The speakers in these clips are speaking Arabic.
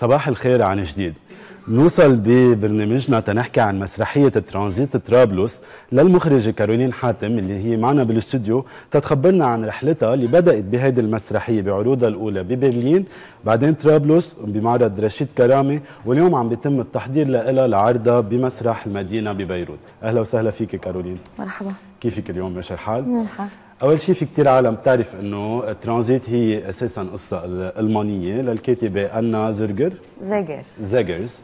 صباح الخير عن جديد نوصل ببرنامجنا تنحكي عن مسرحية ترانزيت طرابلس للمخرجة كارولين حاتم اللي هي معنا بالاستوديو تتخبرنا عن رحلتها اللي بدأت بهيدي المسرحية بعروضها الأولى ببرلين بعدين طرابلس بمعرض رشيد كرامي واليوم عم بيتم التحضير لها لعرضها بمسرح المدينة ببيروت أهلا وسهلا فيك كارولين مرحبا كيفك اليوم ماشي الحال؟ الحال مرحبا اول شيء في كثير عالم بتعرف انه ترانزيت هي اساسا قصه المانيه للكاتبه انا زرجر زيجر زيجرز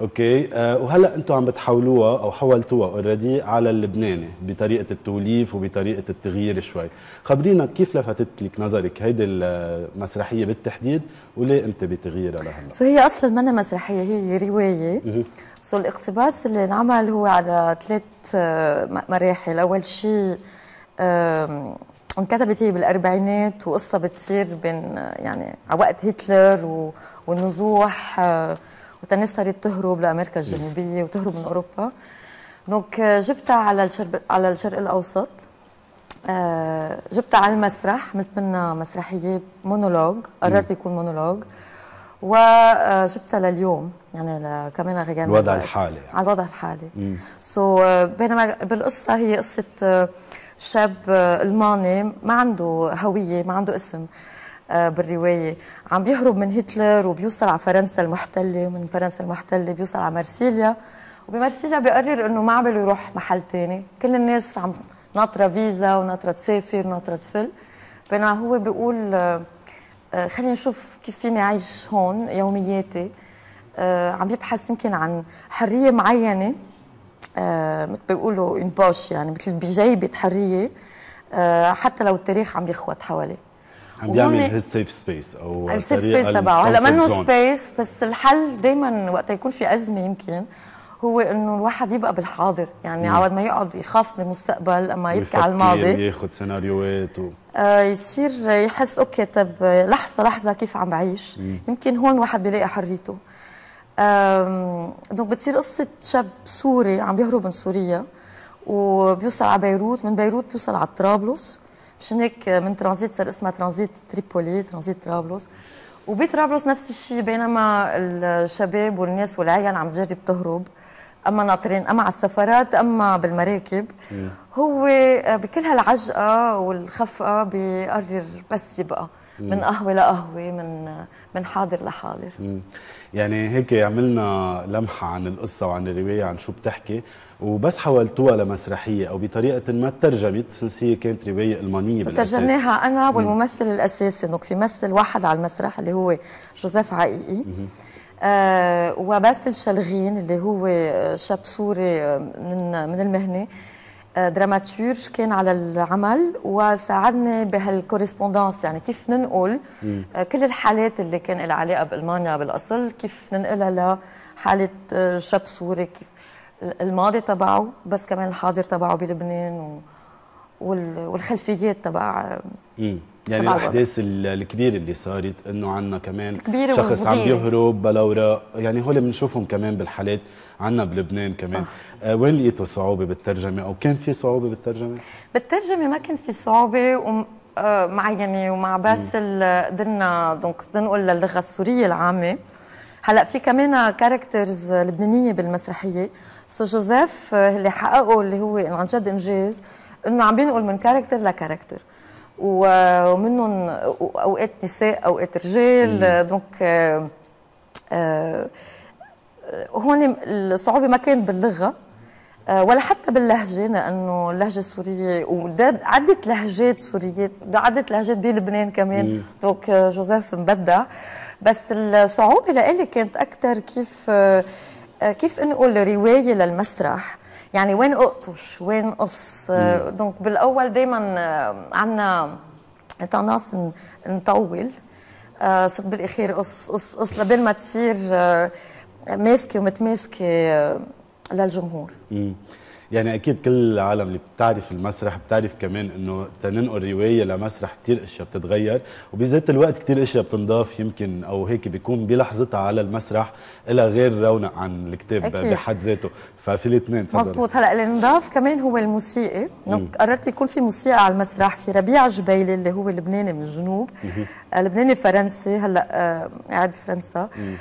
اوكي أه وهلا انتم عم بتحولوها او حولتوها اوريدي على اللبناني بطريقه التوليف وبطريقه التغيير شوي خبرينا كيف لفتت لك نظرك هيدي المسرحيه بالتحديد وليه انت بتغييرها لهلا سو هي اصلا منا مسرحيه هي روايه سو الاقتباس اللي انعمل هو على ثلاث آه، مراحل اول شيء انكتبت هي بالاربعينات وقصه بتصير بين يعني على وقت هتلر والنزوح آه، وتنس صارت تهرب لامريكا الجنوبيه وتهرب من اوروبا دونك آه، جبتها على الشرق على الشرق الاوسط آه، جبتها على المسرح عملت منها مسرحيه مونولوج قررت يكون مونولوج وجبتها لليوم يعني كمان غير الوضع الحالي يعني. على الوضع الحالي سو so بينما بالقصه هي قصه شاب آه، الماني ما عنده هويه ما عنده اسم آه، بالروايه عم بيهرب من هتلر وبيوصل على فرنسا المحتله ومن فرنسا المحتله بيوصل على مرسيليا وبمرسيليا بيقرر انه ما عم يروح محل تاني كل الناس عم ناطره فيزا وناطره تسافر وناطره تفل بينما هو بيقول آه، خليني نشوف كيف فيني اعيش هون يومياتي عم يبحث يمكن عن حريه معينه آه، مثل بيقولوا ان بوش يعني مثل بجيبه حريه آه، حتى لو التاريخ عم يخوت حواليه عم بيعمل هالسيف سبيس او السيف سبيس تبعه هلا منه سبيس بس الحل دائما وقت يكون في ازمه يمكن هو انه الواحد يبقى بالحاضر يعني عوض ما يقعد يخاف من المستقبل اما يبكي على الماضي ياخذ سيناريوهات و... آه يصير يحس اوكي طب لحظه لحظه كيف عم بعيش مم. يمكن هون الواحد بيلاقي حريته دونك بتصير قصه شاب سوري عم بيهرب من سوريا وبيوصل على بيروت من بيروت بيوصل على طرابلس مشان هيك من ترانزيت صار اسمها ترانزيت تريبولي ترانزيت طرابلس وبطرابلس نفس الشيء بينما الشباب والناس والعيال عم تجرب تهرب اما ناطرين اما على السفرات اما بالمراكب هو بكل هالعجقه والخفقه بيقرر بس يبقى من قهوه لقهوه من من حاضر لحاضر يعني هيك عملنا لمحه عن القصه وعن الروايه عن شو بتحكي وبس حولتوها لمسرحيه او بطريقه ما ترجمت سنس هي كانت روايه المانيه بالاساس ترجمناها انا والممثل الاساسي انه في ممثل واحد على المسرح اللي هو جوزيف عقيقي آه وباسل شلغين اللي هو شاب سوري آه، من من المهنه دراماتورج كان على العمل وساعدني بهالكورسبوندانس يعني كيف ننقل مم. كل الحالات اللي كان لها علاقه بالمانيا بالاصل كيف ننقلها لحاله شاب سوري كيف الماضي تبعه بس كمان الحاضر تبعه بلبنان و... والخلفيات تبع يعني تبع الاحداث الكبيره اللي صارت انه عندنا كمان شخص عم يهرب بلا يعني هول بنشوفهم كمان بالحالات عندنا بلبنان كمان صح. آه وين لقيتوا صعوبه بالترجمه او كان في صعوبه بالترجمه بالترجمه ما كان في صعوبه وم... آه، مع يعني ومع باسل قدرنا دونك ننقل للغه السوريه العامه هلا في كمان كاركترز لبنانيه بالمسرحيه سو جوزيف آه، اللي حققه اللي هو عن جد انجاز انه عم بينقل من كاركتر لكاركتر ومنهم اوقات نساء اوقات رجال دونك آه آه هون الصعوبه ما كانت باللغه آه، ولا حتى باللهجه لانه اللهجه السوريه وعده لهجات سوريات عده لهجات بلبنان كمان دوك آه، جوزيف مبدع بس الصعوبه لإلي كانت اكثر كيف آه، كيف انقل روايه للمسرح يعني وين اقطش وين قص دونك بالاول دائما عندنا تناص نطول صرت بالاخير قص قص قص لبين ما تصير ماسكه ومتماسكه آه، للجمهور مم. يعني اكيد كل العالم اللي بتعرف المسرح بتعرف كمان انه تننقل روايه لمسرح كثير اشياء بتتغير وبذات الوقت كثير اشياء بتنضاف يمكن او هيك بيكون بلحظتها على المسرح لها غير رونق عن الكتاب أكيد. بحد ذاته ففي الاثنين مضبوط هلا اللي انضاف كمان هو الموسيقى قررت يكون في موسيقى على المسرح في ربيع جبيلي اللي هو لبناني من الجنوب آه، لبناني فرنسي هلا آه، قاعد بفرنسا مم.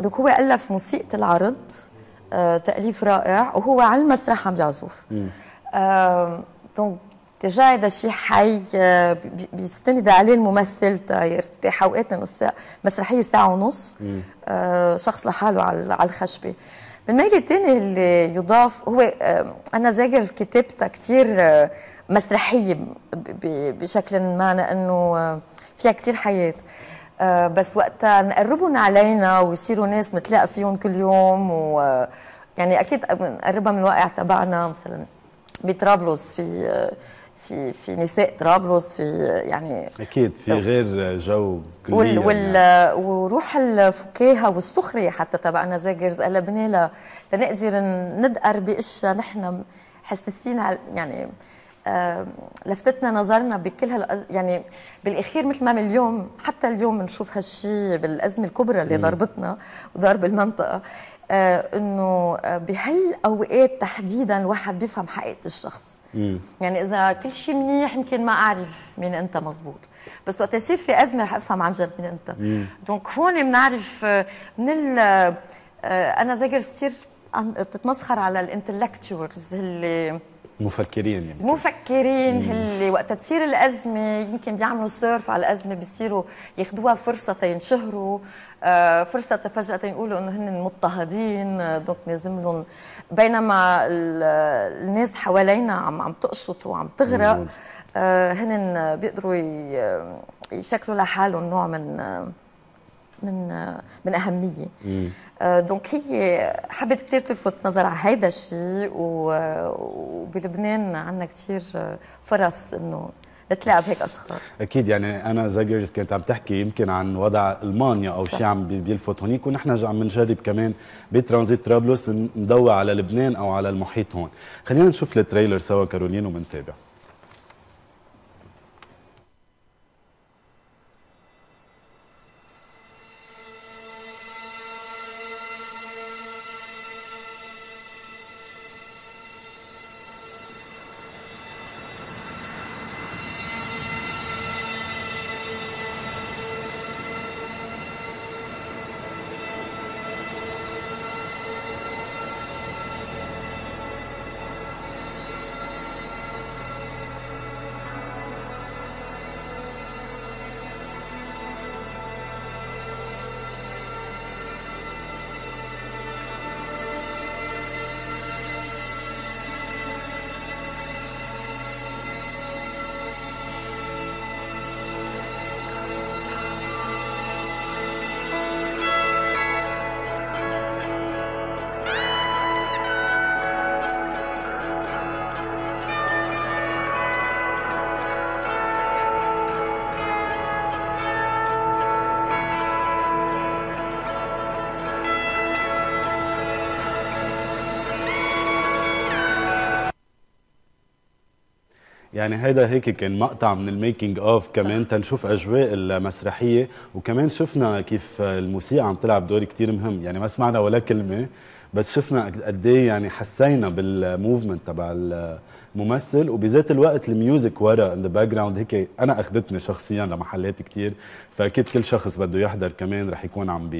دوك هو ألف موسيقى العرض آه، تأليف رائع وهو على المسرح عم يعزف دونك ديجا هذا شيء حي آه، بيستند عليه الممثل يرتاح اوقات مسرحيه ساعه ونص آه، شخص لحاله على الخشبه بالميل الثاني اللي يضاف هو انا زاجر كتابتها كثير مسرحيه بشكل ما لانه فيها كثير حياه آه، بس وقتها نقربهم علينا ويصيروا ناس نتلاقى فيهم كل يوم و يعني اكيد نقربها من الواقع تبعنا مثلا بطرابلس في في في نساء طرابلس في يعني اكيد في غير جو وال وال يعني. وروح الفكاهه والسخريه حتى تبعنا زي جيرز قلبنا لنقدر ندقر باشياء نحن حساسين يعني لفتتنا نظرنا بكل هال يعني بالاخير مثل ما اليوم حتى اليوم بنشوف هالشيء بالازمه الكبرى اللي ضربتنا وضرب المنطقه آه، انه آه، بهالاوقات تحديدا الواحد بيفهم حقيقه الشخص مم. يعني اذا كل شيء منيح يمكن ما اعرف مين انت مزبوط بس وقت يصير في ازمه رح افهم عن جد مين انت دونك هون بنعرف آه، من ال انا زي كثير بتتمسخر على الانتلكتشوالز اللي مفكرين يمكن يعني. مفكرين اللي وقت تصير الازمه يمكن بيعملوا سيرف على الازمه بيصيروا ياخذوها فرصه تينشهروا آه، فرصه فجاه يقولوا انه هن مضطهدين آه، دونك لازم لهم بينما الناس حوالينا عم عم تقشط وعم تغرق آه، هن بيقدروا يشكلوا لحالهم نوع من من من اهميه آه، دونك هي حبت كثير تلفت نظر على هذا الشيء وبلبنان عندنا كثير فرص انه نتلاقى بهيك اشخاص اكيد يعني انا زاجرز كانت عم تحكي يمكن عن وضع المانيا او شيء عم بيلفت هونيك ونحن عم نجرب كمان بترانزيت طرابلس ندور على لبنان او على المحيط هون خلينا نشوف التريلر سوا كارولين ومنتابع يعني هيدا هيك كان مقطع من الميكينج اوف كمان تنشوف اجواء المسرحيه وكمان شفنا كيف الموسيقى عم تلعب دور كثير مهم يعني ما سمعنا ولا كلمه بس شفنا قد ايه يعني حسينا بالموفمنت تبع الممثل وبذات الوقت الميوزك ورا ان ذا باك جراوند هيك انا اخذتني شخصيا لمحلات كثير فاكيد كل شخص بده يحضر كمان رح يكون عم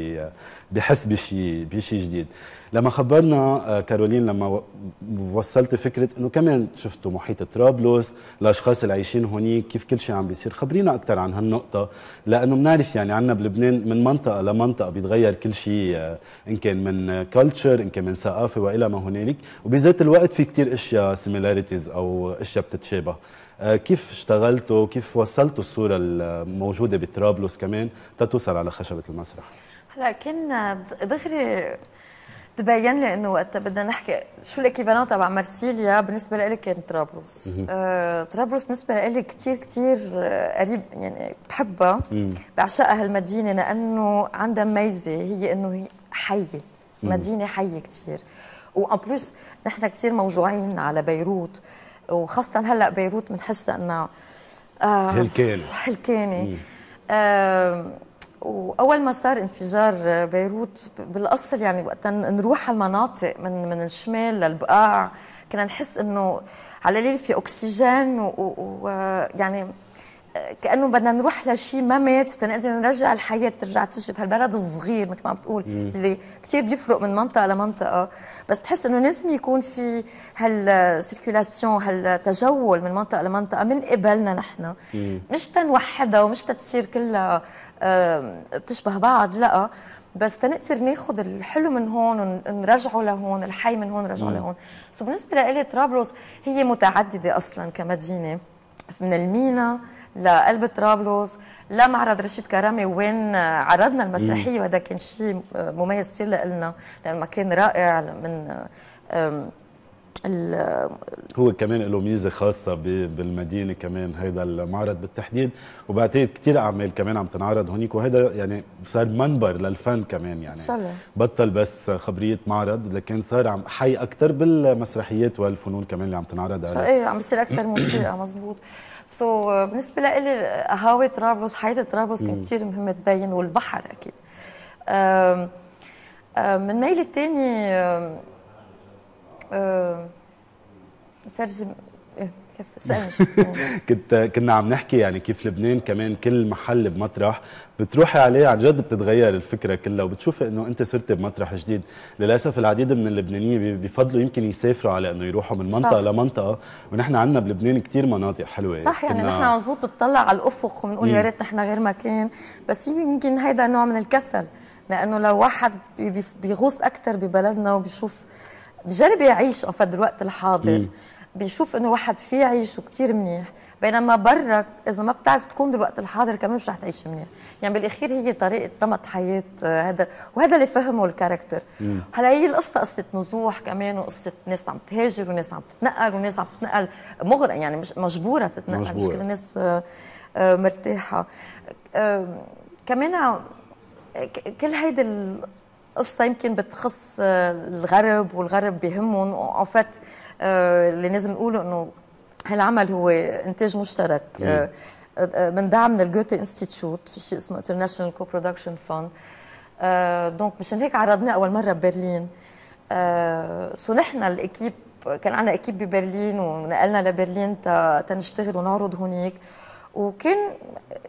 بحس بشيء بشيء جديد لما خبرنا آه، كارولين لما وصلت فكره انه كمان شفتوا محيط طرابلس الاشخاص اللي عايشين هونيك كيف كل شيء عم بيصير خبرينا اكثر عن هالنقطه لانه بنعرف يعني عندنا بلبنان من منطقه لمنطقه بيتغير كل شيء آه، ان كان من كلتشر ان كان من ثقافه والى ما هنالك وبذات الوقت في كثير اشياء سيميلاريتيز او اشياء بتتشابه آه، كيف اشتغلتوا كيف وصلتوا الصوره الموجوده بطرابلس كمان تتوصل على خشبه المسرح هلا كنا دغري تبين لي انه وقت بدنا نحكي شو الاكيفالون تبع مرسيليا بالنسبه لإلي كان طرابلس آه، طرابلس بالنسبه لإلي كثير كثير آه، قريب يعني بحبها بعشقها هالمدينه لانه عندها ميزه هي انه هي حيه مدينه حيه كثير وان بلوس نحن كثير موجوعين على بيروت وخاصه هلا بيروت بنحسها انها آه هلكانه هلكانه آه واول ما صار انفجار بيروت بالاصل يعني وقت نروح على المناطق من من الشمال للبقاع كنا نحس انه على الليل في اكسجين ويعني و... يعني كانه بدنا نروح لشيء ما مات تنقدر نرجع الحياه ترجع تشي بهالبلد الصغير مثل ما عم بتقول اللي كثير بيفرق من منطقه لمنطقه بس بحس انه لازم يكون في هالسيركولاسيون هالتجول من منطقه لمنطقه من قبلنا نحن مش تنوحدها ومش تتصير كلها بتشبه بعض لا بس تنقدر ناخذ الحلو من هون ونرجعه لهون الحي من هون نرجعه لهون سو بالنسبه لي طرابلس هي متعدده اصلا كمدينه من المينا لقلب طرابلس لمعرض رشيد كرامي وين عرضنا المسرحيه وهذا كان شيء مميز كثير لنا لانه مكان رائع من هو كمان له ميزه خاصه بالمدينه كمان هذا المعرض بالتحديد وبعتقد كثير اعمال كمان عم تنعرض هونيك وهذا يعني صار منبر للفن كمان يعني بطل بس خبريه معرض لكن صار عم حي اكثر بالمسرحيات والفنون كمان اللي عم تنعرض عليه ايه عم بيصير اكثر موسيقى مزبوط سو so, آه، بالنسبه لإلي هاوي آه، طرابلس حياه طرابلس كانت كثير مهمه تبين والبحر اكيد آم آم من ميلي الثاني ترجم إيه. كيف كنت كنا عم نحكي يعني كيف لبنان كمان كل محل بمطرح بتروحي عليه عن جد بتتغير الفكره كلها وبتشوفي انه انت صرتي بمطرح جديد للاسف العديد من اللبنانيين بفضلوا يمكن يسافروا على انه يروحوا من منطقه صح. لمنطقه ونحن عندنا بلبنان كثير مناطق حلوه صح يعني نحن عن جد بنطلع على الافق وبنقول يا ريت نحن غير مكان بس يمكن هيدا نوع من الكسل لانه لو واحد بيغوص اكثر ببلدنا وبيشوف بجرب يعيش قفد الوقت الحاضر مم. بيشوف انه الواحد فيه يعيش كثير منيح بينما برا اذا ما بتعرف تكون بالوقت الحاضر كمان مش رح تعيش منيح يعني بالاخير هي طريقه نمط حياه هذا آه، وهذا اللي فهمه الكاركتر هلا هي القصه قصه نزوح كمان وقصه ناس عم تهاجر وناس عم تتنقل وناس عم تتنقل مغرق يعني مش مجبوره تتنقل مجبورة. مش كل الناس آه، آه، مرتاحه كمان كل هيدي قصه يمكن بتخص آه، الغرب والغرب بهمهم اون فات آه، اللي لازم نقوله انه هالعمل هو انتاج مشترك آه، من دعم من الجوتي انستيتيوت في شيء اسمه انترناشونال كو برودكشن فوند دونك مشان هيك عرضناه اول مره ببرلين سو نحن الاكيب كان عندنا اكيب ببرلين ونقلنا لبرلين تنشتغل ونعرض هناك وكان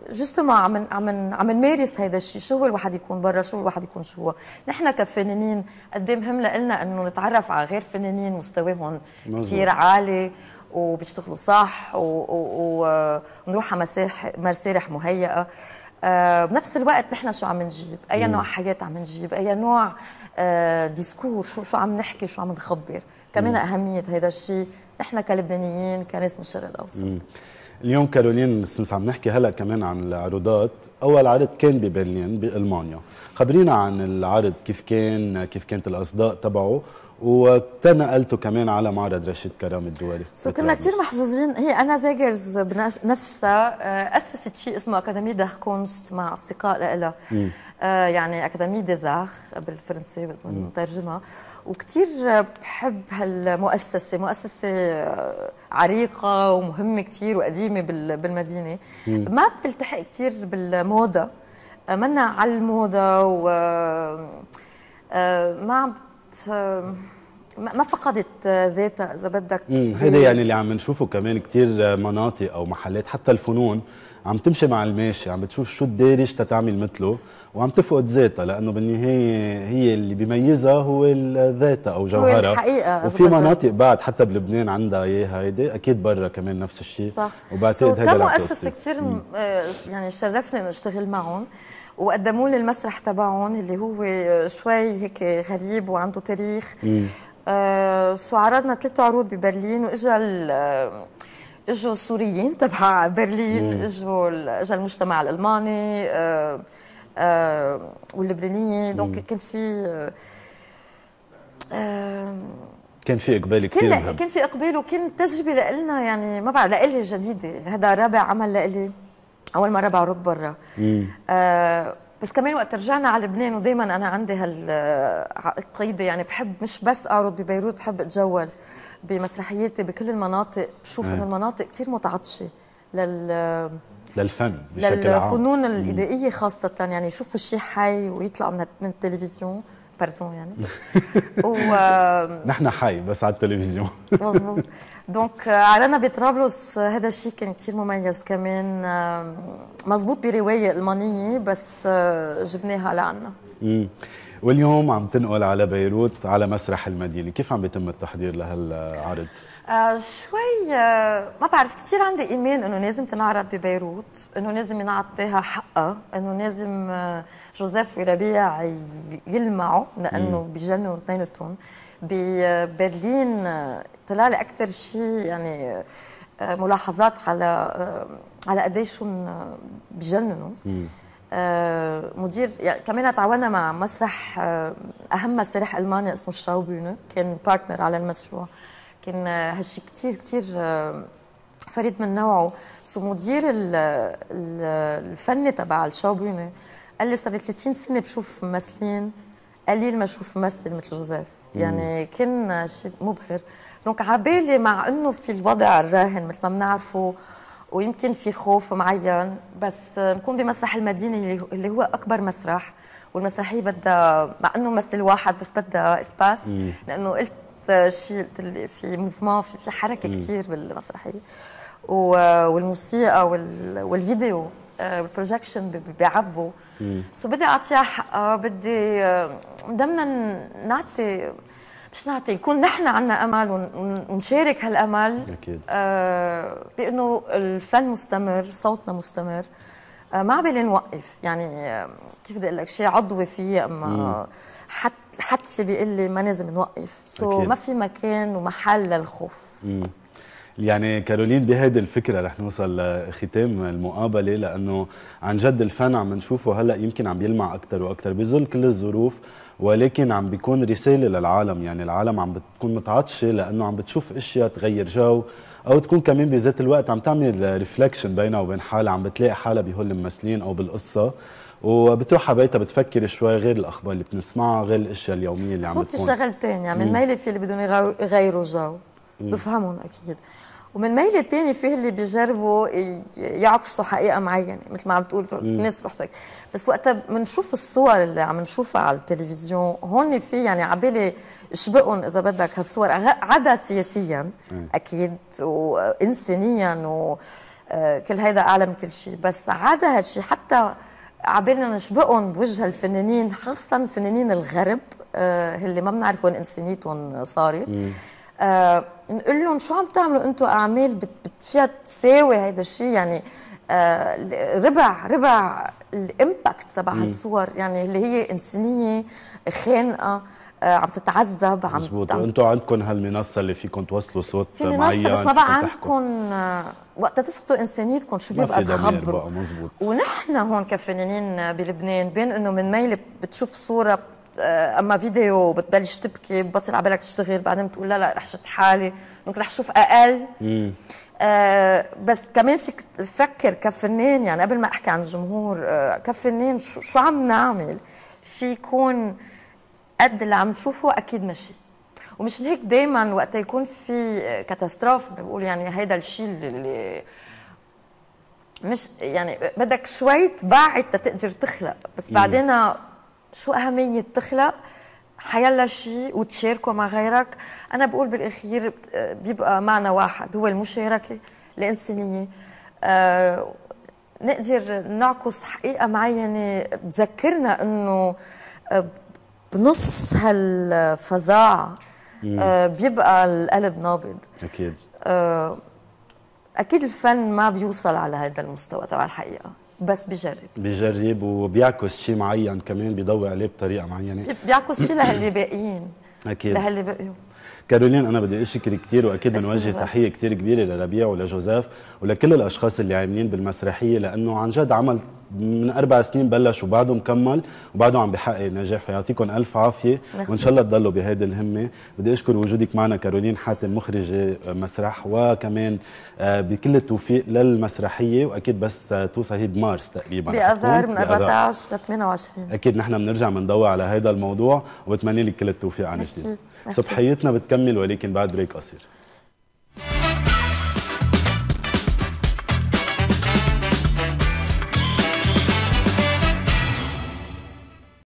جوستومون عم عم عم نمارس هيدا الشيء شو هو الواحد يكون برا شو الواحد يكون شو هو نحن كفنانين قد مهم لنا انه نتعرف على غير فنانين مستواهم كثير عالي وبيشتغلوا صح ونروح على مسارح مسارح مهيئه آه، بنفس الوقت نحن شو عم نجيب اي نوع حياه عم نجيب اي نوع آه، ديسكور شو شو عم نحكي شو عم نخبر كمان اهميه هذا الشيء نحن كلبنانيين كناس من الشرق الاوسط اليوم كارولين سنس عم نحكي هلا كمان عن العروضات اول عرض كان ببرلين بالمانيا خبرينا عن العرض كيف كان كيف كانت الاصداء تبعه قلته كمان على معرض رشيد كرام الدولي سو كنا كثير محظوظين هي انا زاجرز بنفسها آه، اسست شيء اسمه اكاديمي داخ كونست مع اصدقاء لها آه، يعني اكاديمي ديزاخ بالفرنسي بس مترجمه وكثير بحب هالمؤسسه مؤسسه آه، عريقه ومهمه كثير وقديمه بالمدينه ما بتلتحق كثير بالموضه منا على الموضه و ما عم ما فقدت ذاتها اذا بدك هذا يعني اللي عم نشوفه كمان كثير مناطق او محلات حتى الفنون عم تمشي مع الماشي عم بتشوف شو الدارج تتعمل مثله وعم تفقد ذاتها لانه بالنهايه هي اللي بيميزها هو ذاتها او جوهرها الحقيقه وفي مناطق بعد حتى بلبنان عندها اياها هيدي اكيد برا كمان نفس الشيء صح وبعتقد هذا كم كثير يعني شرفني انه اشتغل معهم وقدموا لي المسرح تبعهم اللي هو شوي هيك غريب وعنده تاريخ آه سو عرضنا ثلاث عروض ببرلين واجا آه، اجوا السوريين تبع برلين اجوا اجى المجتمع الالماني آه آه واللبنانيين دونك كان في آه, آه، كان في اقبال كثير كان, كان في اقبال وكان تجربه لنا يعني ما بعرف لإلي جديده هذا رابع عمل لإلي اول مره بعرض برا آه بس كمان وقت رجعنا على لبنان ودائما انا عندي هالقيده آه، يعني بحب مش بس اعرض ببيروت بحب اتجول بمسرحياتي بكل المناطق بشوف انه آه. المناطق كثير متعطشه لل للفن بشكل للفنون عام. الإدائية خاصة يعني يشوفوا شيء حي ويطلعوا من التلفزيون باردون يعني و... نحن حي بس على التلفزيون مظبوط دونك euh, علينا بطرابلس هذا الشيء كان كثير مميز كمان مظبوط بروايه المانيه بس آه، جبناها لعنا واليوم عم تنقل على بيروت على مسرح المدينه كيف عم بيتم التحضير لهالعرض آه شوي آه ما بعرف كثير عندي ايمان انه لازم تنعرض ببيروت انه لازم ينعطيها حقها انه لازم آه جوزيف وربيع يلمعوا لانه بجنوا اثنيناتهم ببرلين آه، آه، طلع لي اكثر شيء يعني آه، ملاحظات على على قديش بجننوا آه مدير يعني كمان تعاوننا مع مسرح آه اهم مسرح المانيا اسمه الشاوبونه كان بارتنر على المشروع آه كان هالشيء كثير كثير آه، فريد من نوعه سو مدير الفني تبع الشاوبيني قال لي صار 30 سنه بشوف ممثلين قليل ما اشوف ممثل مثل جوزيف يعني كان شيء مبهر دونك عبالي مع انه في الوضع الراهن مثل ما بنعرفه ويمكن في خوف معين بس نكون بمسرح المدينه اللي هو اكبر مسرح والمسرحيه بدها مع انه ممثل واحد بس بدها اسباس لانه قلت شيء اللي في موفمون في, في حركه كثير بالمسرحيه والموسيقى والفيديو آه، والبروجكشن بيعبوا سو بدي اعطيها آه، حقها بدي آه، بدنا نعطي مش نعطي يكون نحن عنا امل ونشارك هالامل اكيد بانه الفن مستمر صوتنا مستمر ما عبالي نوقف يعني كيف بدي اقول لك شيء عضوي فيه اما حتى حدسي بيقول لي ما لازم نوقف سو so ما في مكان ومحل للخوف مم. يعني كارولين بهيدي الفكره رح نوصل لختام المقابله لانه عن جد الفن عم نشوفه هلا يمكن عم يلمع اكثر واكثر بظل كل الظروف ولكن عم بيكون رساله للعالم يعني العالم عم بتكون متعطشه لانه عم بتشوف اشياء تغير جو او تكون كمان بذات الوقت عم تعمل ريفلكشن بينها وبين حالها عم بتلاقي حالها بهول الممثلين او بالقصه وبتروح على بيتها بتفكر شوي غير الاخبار اللي بنسمعها غير الاشياء اليوميه اللي عم بتصير في شغلتين يعني من ميله في اللي بدهم يغيروا جو بفهمهم اكيد ومن ميلة تاني فيه اللي بيجربوا يعكسوا حقيقة معينة مثل ما عم تقول الناس رح تفكر بس وقتها بنشوف الصور اللي عم نشوفها على التلفزيون هون في يعني عبالي شبقهم إذا بدك هالصور عدا سياسيا أكيد وإنسانيا وكل آه، هيدا أعلى من كل شيء بس عدا هالشيء حتى عبالنا نشبقهم بوجه الفنانين خاصة فنانين الغرب آه اللي ما بنعرف وين انسانيتهم صارت آه نقول لهم شو عم تعملوا انتم اعمال فيها تساوي هذا الشيء يعني آه ربع ربع الامباكت تبع هالصور يعني اللي هي انسانيه خانقه آه، عم تتعذب عم مزبوط عم... عندكم هالمنصه اللي فيكم توصلوا صوت في منصة معين بس ما بقى عندكم آه، وقت تفقدوا انسانيتكم شو بيبقى تخبروا مظبوط ونحن هون كفنانين بلبنان بين انه من ميل بتشوف صوره آه، اما فيديو بتبلش تبكي ببطل على بالك تشتغل بعدين بتقول لا لا رح شد حالي ممكن رح شوف اقل آه بس كمان فيك تفكر كفنان يعني قبل ما احكي عن الجمهور آه كفنان شو, شو عم نعمل في يكون قد اللي عم تشوفه اكيد ماشي ومش هيك دايما وقت يكون في كاتاستروف بقول يعني هيدا الشيء اللي مش يعني بدك شوي تبعد تقدر تخلق بس بعدين شو اهميه تخلق حيلا شيء وتشاركه مع غيرك انا بقول بالاخير بيبقى معنا واحد هو المشاركه الانسانيه آه نقدر نعكس حقيقه معينه تذكرنا انه بنص هالفظاع آه بيبقى القلب نابض اكيد آه اكيد الفن ما بيوصل على هذا المستوى تبع الحقيقه بس بجرب بجرب وبيعكس شيء معين كمان بيضوي عليه بطريقه معينه بيعكس شيء لهاللي باقيين اكيد لهاللي بقيوا كارولين انا بدي اشكر كثير واكيد بنوجه تحيه كثير كبيره لربيع ولجوزيف ولكل الاشخاص اللي عاملين بالمسرحيه لانه عن جد عمل من اربع سنين بلش وبعده مكمل وبعده عم بحقق نجاح فيعطيكم الف عافيه وان شاء الله تضلوا بهيدي الهمه بدي اشكر وجودك معنا كارولين حاتم مخرجه مسرح وكمان آه، بكل التوفيق للمسرحيه واكيد بس آه، توصى هي بمارس تقريبا باذار من 14 ل 28 اكيد نحن بنرجع بنضوي على هذا الموضوع وبتمنى لك كل التوفيق عن جديد صبحيتنا بتكمل ولكن بعد بريك قصير